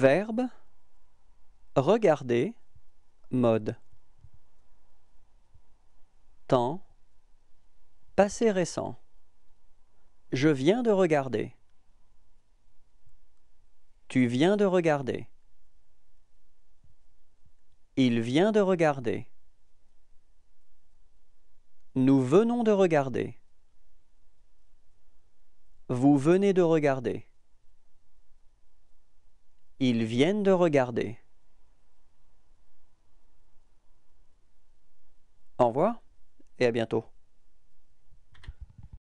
Verbe Regarder Mode Temps Passé récent Je viens de regarder Tu viens de regarder Il vient de regarder Nous venons de regarder Vous venez de regarder ils viennent de regarder. Au revoir et à bientôt.